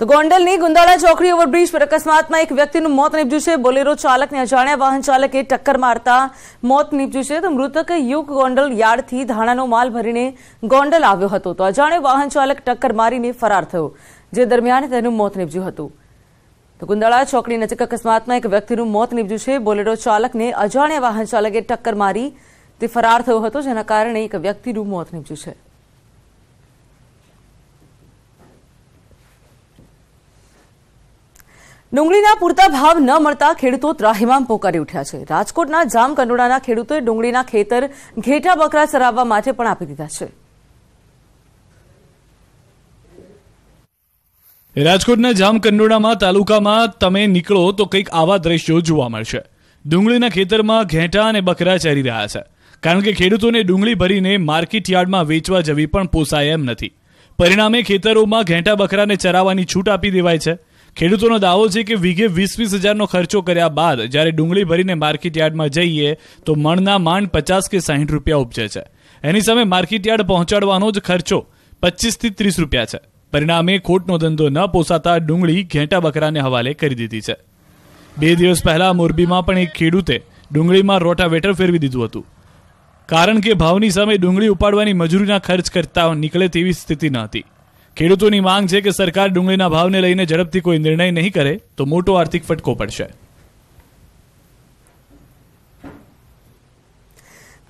તો ગોંડલની ગુંદાળા ચોકડી ઓવરબ્રિજ પર અકસ્માતમાં એક વ્યક્તિનું મોત નીપજ્યું છે બોલેરો ચાલકને અજાણ્યા વાહન ચાલકે ટક્કર મારતા મોત નીપજ્યું છે તો મૃતક યુગ ગોંડલ યાર્ડથી ધાણાનો માલ ભરીને ગોંડલ આવ્યો હતો તો અજાણ્યો વાહન ચાલક ટક્કર મારીને ફરાર થયો જે દરમિયાન તેનું મોત નીપજ્યું હતું તો ગુંદાળા ચોકડી નજીક અકસ્માતમાં એક વ્યક્તિનું મોત નીપજ્યું છે બોલેરો ચાલકને અજાણ્યા વાહન ચાલકે ટક્કર મારી તે ફરાર થયો હતો જેના કારણે એક વ્યક્તિનું મોત નીપજ્યું છે ડુંગળીના પૂરતા ભાવ ન મળતા ખેડૂતો ત્રાહિમામ પોકારી ઉઠ્યા છે રાજકોટના જામકંડોળાના ખેડૂતોએ ડુંગળીના ખેતર ઘેટા બકરા ચરાવવા માટે પણ આપી દીધા છે રાજકોટના જામકંડોળામાં તાલુકામાં તમે નીકળો તો કંઈક આવા દ્રશ્યો જોવા મળશે ડુંગળીના ખેતરમાં ઘેટા અને બકરા ચરી રહ્યા છે કારણ કે ખેડૂતોને ડુંગળી ભરીને માર્કેટ યાર્ડમાં વેચવા જવી પણ પોસાય એમ નથી પરિણામે ખેતરોમાં ઘેટા બકરાને ચરાવવાની છૂટ આપી દેવાય છે ખેડૂતોનો દાવો છે કે વીઘે વીસ વીસ હજારનો ખર્ચો કર્યા બાદ જ્યારે ડુંગળી ભરીને માર્કેટ જઈએ તો મણના માંડ પચાસ કે સાહીઠ રૂપિયા ઉપજે છે એની સામે માર્કેટ પહોંચાડવાનો જ ખર્ચો પચીસથી ત્રીસ રૂપિયા છે પરિણામે ખોટનો ધંધો ન પોસાતા ડુંગળી ઘેંટા બકરાને હવાલે કરી દીધી છે બે દિવસ પહેલા મોરબીમાં પણ એક ખેડૂતે ડુંગળીમાં રોટાવેટર ફેરવી દીધું હતું કારણ કે ભાવની સામે ડુંગળી ઉપાડવાની મજૂરીના ખર્ચ કરતા નીકળે તેવી સ્થિતિ ન હતી ખેડૂતોની માંગ છે કે સરકાર ડુંગળીના ભાવને લઈને ઝડપથી કોઈ નિર્ણય નહીં કરે તો મોટો આર્થિક ફટકો પડશે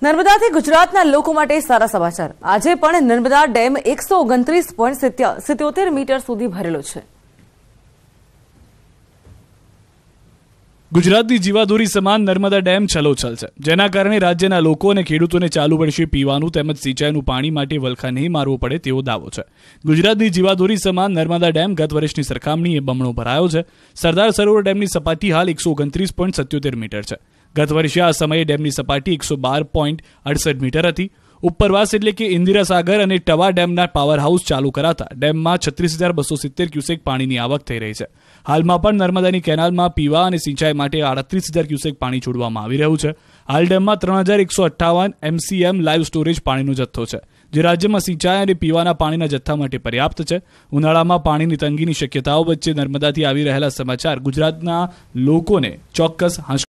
નર્મદાથી ગુજરાતના લોકો માટે સારા સમાચાર આજે પણ નર્મદા ડેમ એકસો ઓગણત્રીસ પોઈન્ટ સિત્યોતેર મીટર સુધી ભરેલો છે ગુજરાતની જીવાદોરી સમાન નર્મદા ડેમ છલોછલ છે જેના કારણે રાજ્યના લોકો અને ખેડૂતોને ચાલુ વર્ષે પીવાનું તેમજ સિંચાઈનું પાણી માટે વલખા નહીં મારવું પડે તેવો દાવો છે ગુજરાતની જીવાદોરી સમાન નર્મદા ડેમ ગત વર્ષની સરખામણીએ બમણો ભરાયો છે સરદાર સરોવર ડેમની સપાટી હાલ એકસો ઓગણત્રીસ પોઈન્ટ સત્યોતેર મીટર છે ગત વર્ષે આ સમયે ડેમની સપાટી એકસો બાર પોઈન્ટ અડસઠ મીટર હતી ઉપરવાસ એટલે કે ઇન્દિરા સાગર અને ટવા ડેમના પાવર હાઉસ ચાલુ કરાતા ડેમમાં છત્રીસ હજાર બસો સિત્તેર ક્યુસેક પાણીની આવક થઈ રહી છે હાલમાં પણ નર્મદાની કેનાલમાં પીવા અને સિંચાઈ માટે આડત્રીસ હજાર ક્યુસેક પાણી છોડવામાં આવી રહ્યું છે હાલ ડેમમાં ત્રણ હજાર એકસો અઠ્ઠાવન એમસીએમ લાઈવ સ્ટોરેજ પાણીનો જથ્થો છે જે રાજ્યમાં સિંચાઈ અને પીવાના પાણીના જથ્થા માટે પર્યાપ્ત છે ઉનાળામાં પાણીની તંગીની શક્યતાઓ વચ્ચે નર્મદાથી આવી રહેલા સમાચાર ગુજરાતના લોકોને ચોક્કસ